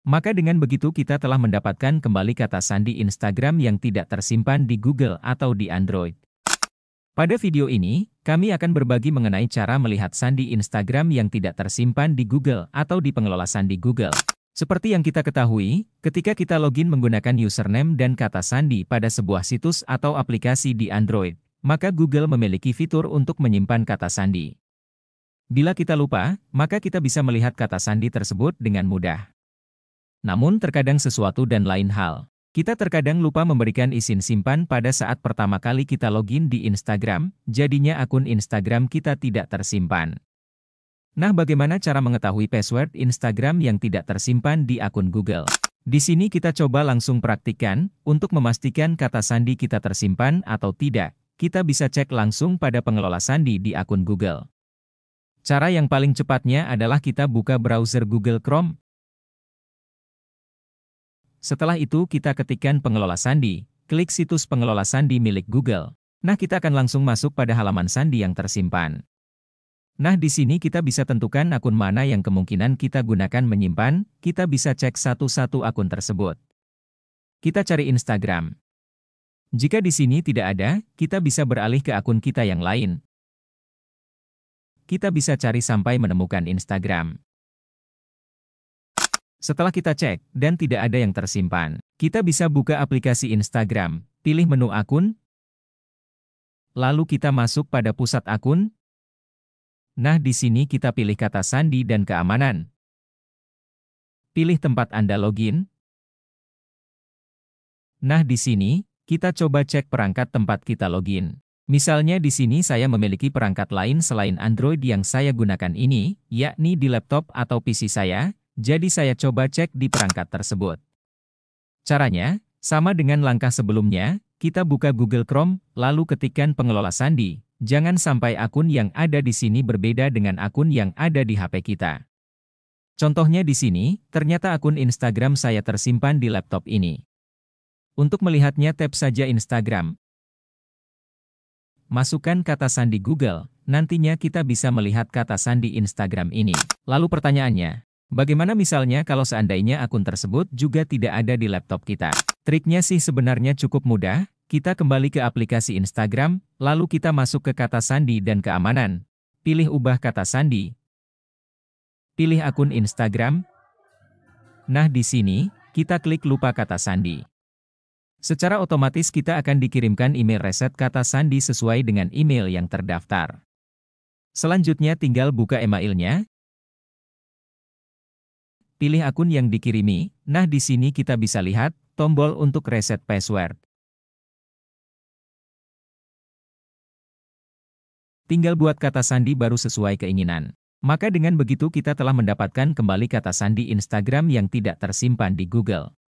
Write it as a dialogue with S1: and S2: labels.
S1: Maka dengan begitu kita telah mendapatkan kembali kata sandi Instagram yang tidak tersimpan di Google atau di Android. Pada video ini, kami akan berbagi mengenai cara melihat sandi Instagram yang tidak tersimpan di Google atau di pengelola sandi Google. Seperti yang kita ketahui, ketika kita login menggunakan username dan kata sandi pada sebuah situs atau aplikasi di Android, maka Google memiliki fitur untuk menyimpan kata sandi. Bila kita lupa, maka kita bisa melihat kata sandi tersebut dengan mudah. Namun terkadang sesuatu dan lain hal. Kita terkadang lupa memberikan izin simpan pada saat pertama kali kita login di Instagram, jadinya akun Instagram kita tidak tersimpan. Nah, bagaimana cara mengetahui password Instagram yang tidak tersimpan di akun Google? Di sini kita coba langsung praktikkan, untuk memastikan kata sandi kita tersimpan atau tidak, kita bisa cek langsung pada pengelola sandi di akun Google. Cara yang paling cepatnya adalah kita buka browser Google Chrome, setelah itu kita ketikkan pengelola sandi, klik situs pengelola sandi milik Google. Nah kita akan langsung masuk pada halaman sandi yang tersimpan. Nah di sini kita bisa tentukan akun mana yang kemungkinan kita gunakan menyimpan, kita bisa cek satu-satu akun tersebut. Kita cari Instagram. Jika di sini tidak ada, kita bisa beralih ke akun kita yang lain. Kita bisa cari sampai menemukan Instagram. Setelah kita cek dan tidak ada yang tersimpan, kita bisa buka aplikasi Instagram, pilih menu akun, lalu kita masuk pada pusat akun. Nah di sini kita pilih kata sandi dan keamanan. Pilih tempat Anda login. Nah di sini, kita coba cek perangkat tempat kita login. Misalnya di sini saya memiliki perangkat lain selain Android yang saya gunakan ini, yakni di laptop atau PC saya, jadi saya coba cek di perangkat tersebut. Caranya, sama dengan langkah sebelumnya, kita buka Google Chrome, lalu ketikkan pengelola sandi. Jangan sampai akun yang ada di sini berbeda dengan akun yang ada di HP kita. Contohnya di sini, ternyata akun Instagram saya tersimpan di laptop ini. Untuk melihatnya tap saja Instagram. Masukkan kata sandi Google, nantinya kita bisa melihat kata sandi Instagram ini. Lalu pertanyaannya, Bagaimana misalnya kalau seandainya akun tersebut juga tidak ada di laptop kita? Triknya sih sebenarnya cukup mudah, kita kembali ke aplikasi Instagram, lalu kita masuk ke kata sandi dan keamanan. Pilih ubah kata sandi. Pilih akun Instagram. Nah di sini, kita klik lupa kata sandi. Secara otomatis kita akan dikirimkan email reset kata sandi sesuai dengan email yang terdaftar. Selanjutnya tinggal buka emailnya, pilih akun yang dikirimi. Nah di sini kita bisa lihat, tombol untuk reset password. Tinggal buat kata sandi baru sesuai keinginan. Maka dengan begitu kita telah mendapatkan kembali kata sandi Instagram yang tidak tersimpan di Google.